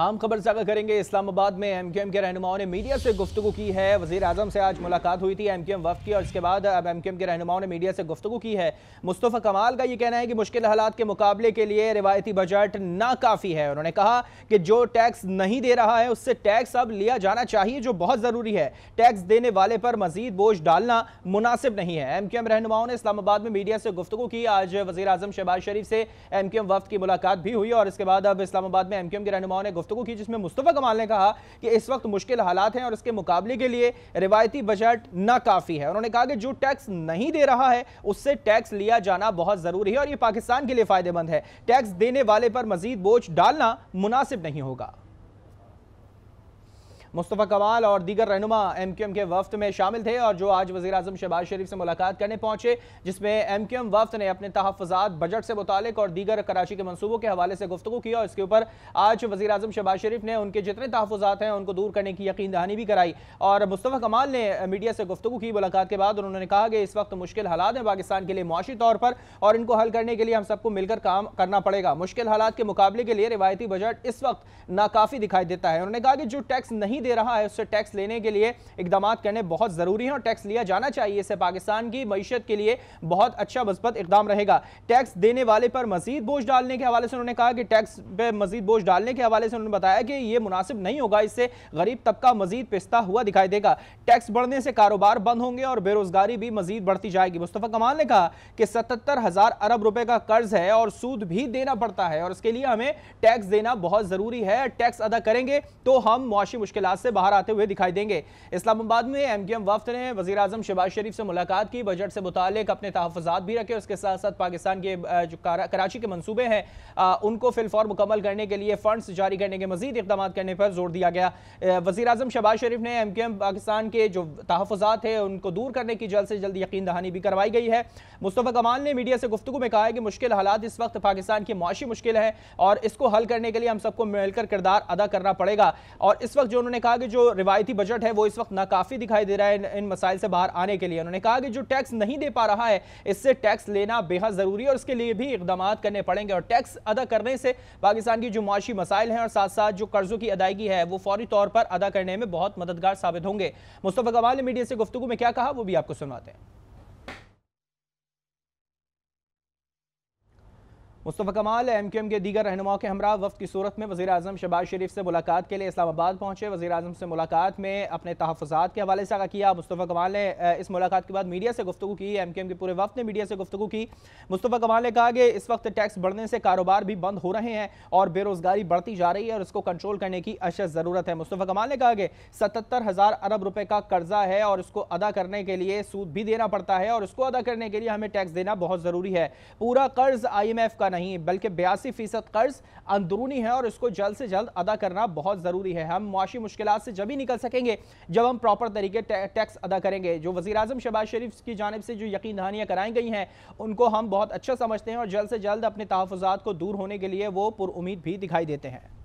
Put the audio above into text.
आम खबर से आगा करेंगे इस्लामाबाद में एम क्यू एम के रहनुमाओं ने मीडिया से गुफ्तु की है वजीर अजम से आज मुलाकात हुई थी एम क्यू एम वफ की और इसके बाद अब एम क्यू एम के रहनुमाओं ने मीडिया से गुफ्तु की है मुस्तफ़ा कमाल का ये कहना है कि मुश्किल हालात के मुकाबले के लिए रिवायती बजट नाकाफ़ी है उन्होंने कहा कि जो टैक्स नहीं दे रहा है उससे टैक्स अब लिया जाना चाहिए जो बहुत ज़रूरी है टैक्स देने वाले पर मजीद बोझ डालना मुनासिब नहीं है एम क्यू एम रहनुमाओं ने इस्लामाबाद में मीडिया से गुफ्तु की आज वजी अजम शहबाज शरीफ से एम क्यू एम वफ की मुलाकात भी हुई और इसके बाद अब इस्लामाबाद में एम क्यू एम के रहनुमाओं ने गुफ्तु की जिसमें मुस्तफ़ा कमाल ने कहा कि इस वक्त मुश्किल हालात हैं और इसके मुकाबले के लिए रिवायती बजट नाकाफ़ी है उन्होंने कहा कि जो टैक्स नहीं दे रहा है उससे टैक्स लिया जाना बहुत ज़रूरी है और ये पाकिस्तान के लिए फ़ायदेमंद है टैक्स देने वाले पर मजीद बोझ डालना मुनासिब नहीं होगा मुस्तफ़ा कमाल और दीगर रहनुमा एम क्यू एम के वफ्त में शामिल थे और जो आज वजी अजम शहबाज शरीफ से मुलाकात करने पहुंचे जिसमें एम क्यू एम वफ्त ने अपने तहफ़ात बजट से मुतल और दीगर कराची के मनसूबों के हवाले से गुफ्तु की और इसके ऊपर आज वजी अजम शहबाज शरीफ ने उनके जितने तहफ़ात हैं उनको दूर करने की यकीन दहानी भी कराई और मुस्तफ़ा कमाल ने मीडिया से गुफ्तु की मुलाकात के बाद उन्होंने कहा कि इस वक्त मुश्किल हालात हैं पाकिस्तान के लिए मुआशी तौर पर और इनको हल करने के लिए हम सबको मिलकर काम करना पड़ेगा मुश्किल हालात के मुकाबले के लिए रिवायती बजट इस वक्त नाकाफ़ी दिखाई देता है उन्होंने कहा कि जो टैक्स नहीं दे रहा है उससे टैक्स लेने के लिए इकदाम करने बहुत ज़रूरी हैं और टैक्स लिया जाना चाहिए इससे पाकिस्तान की मीशत के लिए बहुत अच्छा मस्बत इकदाम रहेगा टैक्स देने वाले पर मजीद बोझ डालने के हवाले से उन्होंने कहा कि टैक्स पर मजीद बोझ डालने के हवाले से उन्होंने बताया कि यह मुनासिब नहीं होगा इससे गरीब तबका मजीद पिस्ता हुआ दिखाई देगा टैक्स बढ़ने से कारोबार बंद होंगे और बेरोजगारी भी मजीद बढ़ती जाएगी मुस्तफ़ा कमाल ने कहा कि सतहत्तर हजार अरब रुपए का कर्ज है और सूद भी देना पड़ता है और इसके लिए हमें टैक्स देना बहुत ज़रूरी है टैक्स अदा करेंगे तो हम मुआशी मुश्किल लिहाज से बाहर आते हुए दिखाई देंगे इस्लामाबाद में एम के एम वफ्त ने वजी अजम शहबाज शरीफ से मुलाकात की बजट से मुतल अपने तहफात भी रखे उसके साथ साथ पाकिस्तान के जो कराची के मनसूबे हैं उनको फिलफौर मुकम्मल करने के लिए फंड्स जारी करने के मजीद इकदाम करने पर जोर दिया गया वजी अजम शहबाज शरीफ ने एम के एम पाकिस्तान के जो तहफात है उनको दूर करने की जल्द से जल्द यकीन दहानी भी करवाई गई है मुस्तफ़ा कमाल ने मीडिया से गुफ्तु में कहा है कि मुश्किल हालात इस वक्त पाकिस्तान की मुआशी मुश्किल है और इसको हल करने के लिए हम सबको मिलकर किरदार अदा करना पड़ेगा और इस वक्त जो उन्होंने कहा कि जो रिवायती बजट है वो इस वक्त नाकाफी दिखाई दे रहा है इन, इन मसाइल से बाहर आने के लिए उन्होंने कहा कि जो टैक्स नहीं दे पा रहा है इससे टैक्स लेना बेहद ज़रूरी है और इसके लिए भी इकदाम करने पड़ेंगे और टैक्स अदा करने से पाकिस्तान की जो मुआशी मसाइल हैं और साथ साथ जो कर्जों की अदायगी है वो फौरी तौर पर अदा करने में बहुत मददगार साबित होंगे मुस्तफ़ा कमाल ने मीडिया से गुफ्तु में क्या कहा वो भी आपको सुनवाते हैं मुस्तफ़ा कमाल एम क्यू एम के दीगर रहनुमाओं के हमरा वफ की सूरत में वजी अजम शहबाज शरीफ से मुलाकात के लिए इस्लामाबाद पहुँचे वजी अजम से मुलाकात में अपने तहफ़ात के हवाले से आगा किया मुस्तफ़ा कमाल ने इस मुलाकात के बाद मीडिया से गुफ्तु की एम क्यू एम के पूरे वफ ने मीडिया से गुफ्तु की मुस्तफ़ा कमाल ने कहा कि इस वक्त टैक्स बढ़ने से कारोबार भी बंद हो रहे हैं और बेरोज़गारी बढ़ती जा रही है और इसको कंट्रोल करने की अशद ज़रूरत है मुस्तफ़ा कमाल ने कहा कि सतहत्तर हज़ार अरब रुपये का कर्जा है और इसको अदा करने के लिए सूद भी देना पड़ता है और इसको अदा करने के लिए हमें टैक्स देना बहुत ज़रूरी है पूरा कर्ज आई एम एफ का नहीं बल्कि बयासी फीसद कर्ज अंदरूनी है और इसको जल्द से जल्द अदा करना बहुत ज़रूरी है हम मुआशी मुश्किल से जब ही निकल सकेंगे जब हम प्रॉपर तरीके टैक्स अदा करेंगे जो वजी अजम शहबाज शरीफ की जानब से जो यकीन दहानियाँ कराई गई हैं उनको हम बहुत अच्छा समझते हैं और जल्द से जल्द अपने तहफ़ात को दूर होने के लिए वो पुरुद भी दिखाई देते हैं